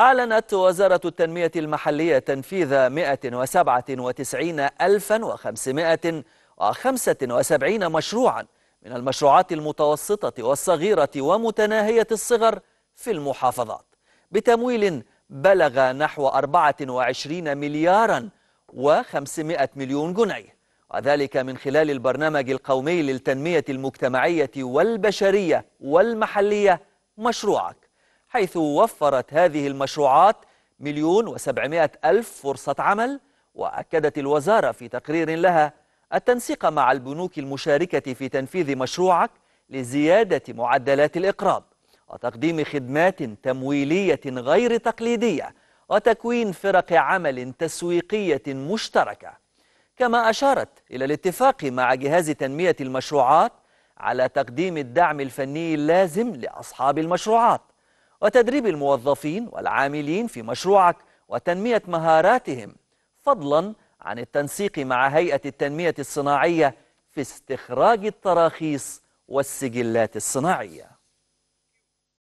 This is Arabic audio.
أعلنت وزارة التنمية المحلية تنفيذ 197575 مشروعا من المشروعات المتوسطة والصغيرة ومتناهية الصغر في المحافظات بتمويل بلغ نحو 24 مليارا و500 مليون جنيه وذلك من خلال البرنامج القومي للتنمية المجتمعية والبشرية والمحلية مشروعك حيث وفرت هذه المشروعات مليون وسبعمائة ألف فرصة عمل وأكدت الوزارة في تقرير لها التنسيق مع البنوك المشاركة في تنفيذ مشروعك لزيادة معدلات الإقراض وتقديم خدمات تمويلية غير تقليدية وتكوين فرق عمل تسويقية مشتركة كما أشارت إلى الاتفاق مع جهاز تنمية المشروعات على تقديم الدعم الفني اللازم لأصحاب المشروعات وتدريب الموظفين والعاملين في مشروعك وتنمية مهاراتهم فضلا عن التنسيق مع هيئة التنمية الصناعية في استخراج التراخيص والسجلات الصناعيه